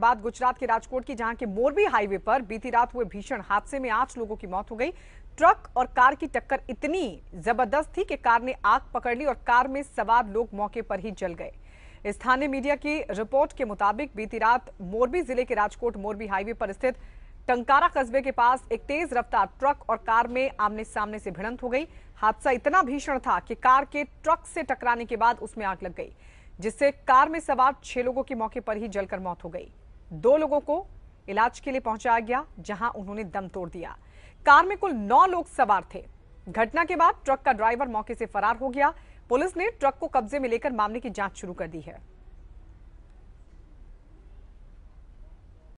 बात गुजरात के राजकोट की जहां के मोरबी हाईवे पर बीती रात हुए भीषण हादसे में आठ लोगों की मौत हो गई ट्रक और कार की टक्कर इतनी जबरदस्त थी कि कार ने आग पकड़ ली और कार में सवार लोग मौके पर ही जल गए स्थानीय मीडिया की रिपोर्ट के मुताबिक बीती रात मोरबी जिले के राजकोट मोरबी हाईवे पर स्थित टंकारा कस्बे के पास एक तेज रफ्तार ट्रक और कार में आमने सामने से भिड़ंत हो गई हादसा इतना भीषण था कि कार के ट्रक से टकराने के बाद उसमें आग लग गई जिससे कार में सवार छह लोगों की मौके पर ही जलकर मौत हो गई दो लोगों को इलाज के लिए पहुंचाया गया जहां उन्होंने दम तोड़ दिया कार में कुल नौ लोग सवार थे घटना के बाद ट्रक का ड्राइवर मौके से फरार हो गया पुलिस ने ट्रक को कब्जे में लेकर मामले की जांच शुरू कर दी है